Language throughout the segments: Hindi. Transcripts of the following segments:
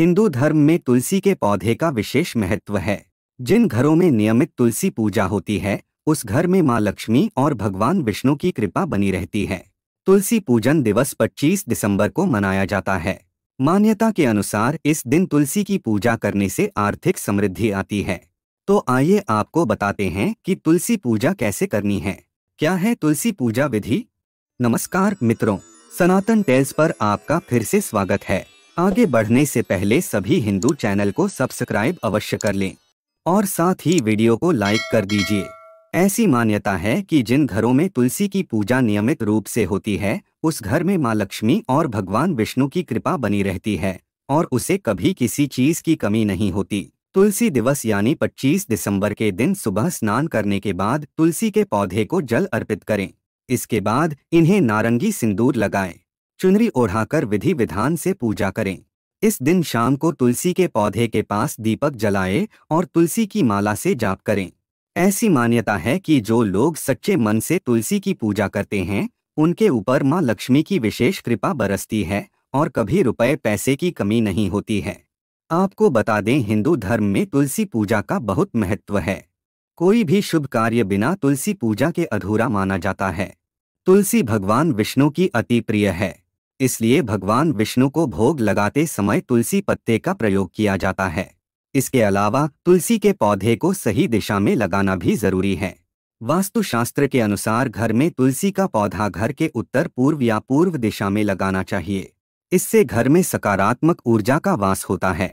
हिंदू धर्म में तुलसी के पौधे का विशेष महत्व है जिन घरों में नियमित तुलसी पूजा होती है उस घर में मां लक्ष्मी और भगवान विष्णु की कृपा बनी रहती है तुलसी पूजन दिवस 25 दिसंबर को मनाया जाता है मान्यता के अनुसार इस दिन तुलसी की पूजा करने से आर्थिक समृद्धि आती है तो आइए आपको बताते हैं कि तुलसी पूजा कैसे करनी है क्या है तुलसी पूजा विधि नमस्कार मित्रों सनातन टेल्स पर आपका फिर से स्वागत है आगे बढ़ने से पहले सभी हिंदू चैनल को सब्सक्राइब अवश्य कर लें और साथ ही वीडियो को लाइक कर दीजिए ऐसी मान्यता है कि जिन घरों में तुलसी की पूजा नियमित रूप से होती है उस घर में माँ लक्ष्मी और भगवान विष्णु की कृपा बनी रहती है और उसे कभी किसी चीज की कमी नहीं होती तुलसी दिवस यानी 25 दिसंबर के दिन सुबह स्नान करने के बाद तुलसी के पौधे को जल अर्पित करें इसके बाद इन्हें नारंगी सिंदूर लगाएं चुनरी ओढ़ाकर विधि विधान से पूजा करें इस दिन शाम को तुलसी के पौधे के पास दीपक जलाएं और तुलसी की माला से जाप करें ऐसी मान्यता है कि जो लोग सच्चे मन से तुलसी की पूजा करते हैं उनके ऊपर माँ लक्ष्मी की विशेष कृपा बरसती है और कभी रुपए पैसे की कमी नहीं होती है आपको बता दें हिंदू धर्म में तुलसी पूजा का बहुत महत्व है कोई भी शुभ कार्य बिना तुलसी पूजा के अधूरा माना जाता है तुलसी भगवान विष्णु की अति प्रिय है इसलिए भगवान विष्णु को भोग लगाते समय तुलसी पत्ते का प्रयोग किया जाता है इसके अलावा तुलसी के पौधे को सही दिशा में लगाना भी जरूरी है वास्तुशास्त्र के अनुसार घर में तुलसी का पौधा घर के उत्तर पूर्व या पूर्व दिशा में लगाना चाहिए इससे घर में सकारात्मक ऊर्जा का वास होता है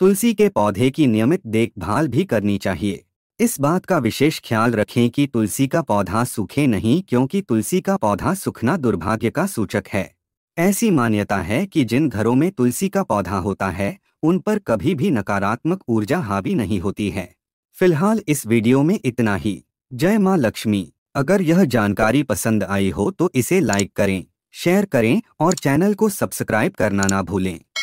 तुलसी के पौधे की नियमित देखभाल भी करनी चाहिए इस बात का विशेष ख्याल रखें कि तुलसी का पौधा सूखे नहीं क्योंकि तुलसी का पौधा सूखना दुर्भाग्य का सूचक है ऐसी मान्यता है कि जिन घरों में तुलसी का पौधा होता है उन पर कभी भी नकारात्मक ऊर्जा हावी नहीं होती है फिलहाल इस वीडियो में इतना ही जय माँ लक्ष्मी अगर यह जानकारी पसंद आई हो तो इसे लाइक करें शेयर करें और चैनल को सब्सक्राइब करना ना भूलें